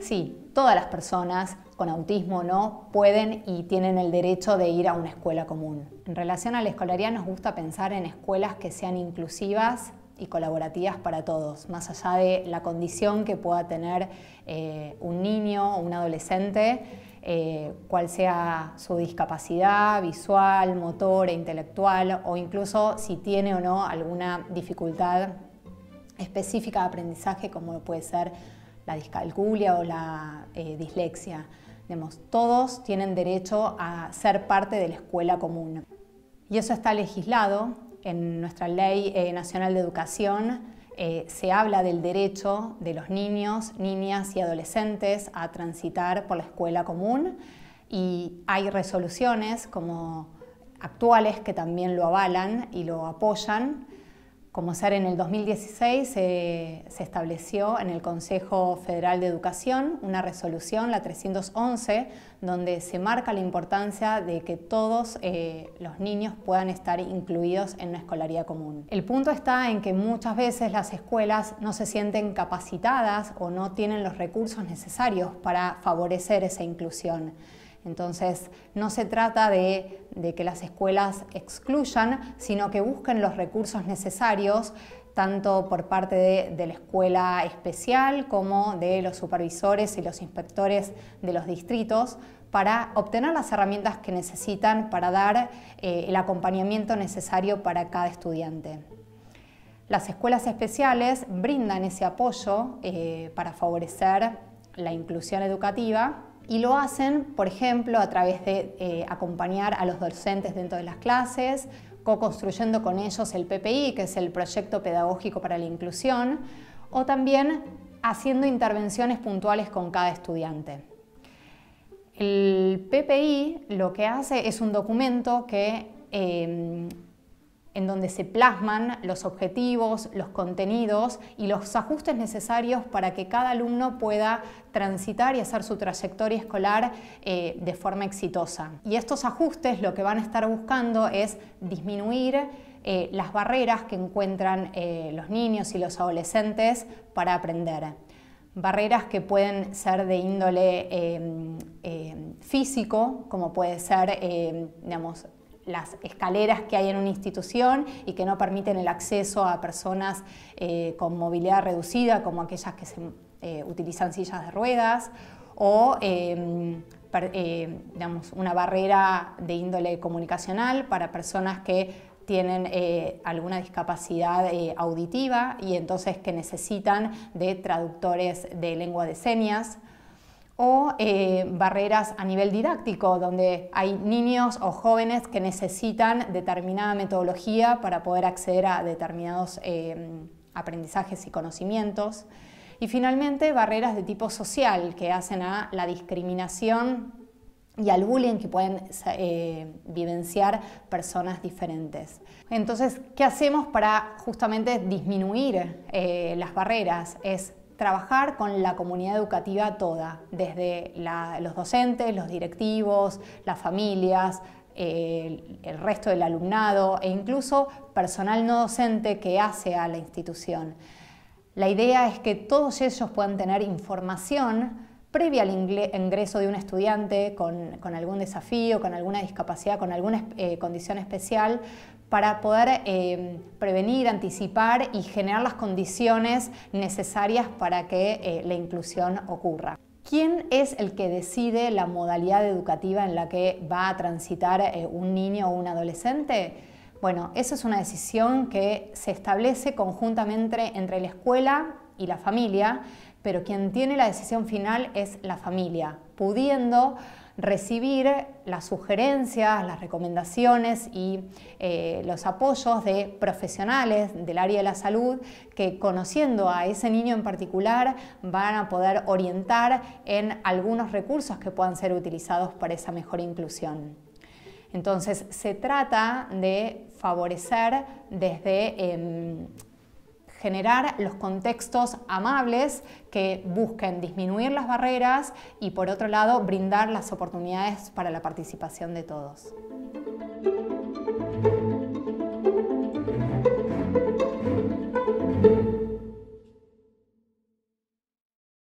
Sí, todas las personas con autismo no pueden y tienen el derecho de ir a una escuela común. En relación a la escolaría nos gusta pensar en escuelas que sean inclusivas y colaborativas para todos, más allá de la condición que pueda tener eh, un niño o un adolescente eh, cuál cual sea su discapacidad visual, motor e intelectual o incluso si tiene o no alguna dificultad específica de aprendizaje como puede ser la discalculia o la eh, dislexia. todos tienen derecho a ser parte de la escuela común. Y eso está legislado en nuestra Ley eh, Nacional de Educación eh, se habla del derecho de los niños, niñas y adolescentes a transitar por la escuela común y hay resoluciones como actuales que también lo avalan y lo apoyan como en el 2016 eh, se estableció en el Consejo Federal de Educación una resolución, la 311, donde se marca la importancia de que todos eh, los niños puedan estar incluidos en una escolaría común. El punto está en que muchas veces las escuelas no se sienten capacitadas o no tienen los recursos necesarios para favorecer esa inclusión. Entonces, no se trata de, que las escuelas excluyan, sino que busquen los recursos necesarios tanto por parte de, la escuela especial como de los supervisores y los inspectores de los distritos para obtener las herramientas que necesitan para dar eh, el acompañamiento necesario para cada estudiante. Las escuelas especiales brindan ese apoyo eh, para favorecer la inclusión educativa y lo hacen, por ejemplo, a través de eh, acompañar a los docentes dentro de las clases, co-construyendo con ellos el PPI, que es el Proyecto Pedagógico para la Inclusión, o también haciendo intervenciones puntuales con cada estudiante. El PPI lo que hace es un documento que eh, en donde se plasman los objetivos, los contenidos y los ajustes necesarios para que cada alumno pueda transitar y hacer su trayectoria escolar eh, de forma exitosa. Y estos ajustes lo que van a estar buscando es disminuir eh, las barreras que encuentran eh, los niños y los adolescentes para aprender. Barreras que pueden ser de índole em, em, físico, como puede ser, em, digamos, las escaleras que hay en una institución y que no permiten el acceso a personas eh, con movilidad reducida, como aquellas que eh, utilizan sillas de ruedas, o em, eh, una barrera de índole comunicacional para personas que tienen alguna discapacidad auditiva y entonces que necesitan de traductores de lengua de señas o eh, barreras a nivel didáctico, donde hay niños o jóvenes que necesitan determinada metodología para poder acceder a determinados eh, aprendizajes y conocimientos. Y finalmente, barreras de tipo social que hacen a la discriminación y al bullying que pueden eh, vivenciar personas diferentes. Entonces, ¿qué hacemos para justamente disminuir las barreras? Es trabajar con la comunidad educativa toda, desde los docentes, los directivos, las familias, eh, el resto del alumnado e incluso personal no docente que hace a la institución. La idea es que todos ellos puedan tener información previa al ingreso de un estudiante con, algún desafío, con alguna discapacidad, con alguna eh, condición especial, para poder eh, prevenir, anticipar y generar las condiciones necesarias para que eh, la inclusión ocurra. ¿Quién es el que decide la modalidad educativa en la que va a transitar eh, un niño o un adolescente? Bueno, eso es una decisión que se establece conjuntamente entre la escuela y la familia, pero quien tiene la decisión final es la familia, pudiendo recibir las sugerencias, las recomendaciones y eh, los apoyos de profesionales del área de la salud que conociendo a ese niño en particular van a poder orientar en algunos recursos que puedan ser utilizados para esa mejor inclusión. Entonces, se trata de favorecer desde em, generar los contextos amables que busquen disminuir las barreras y por otro lado brindar las oportunidades para la participación de todos.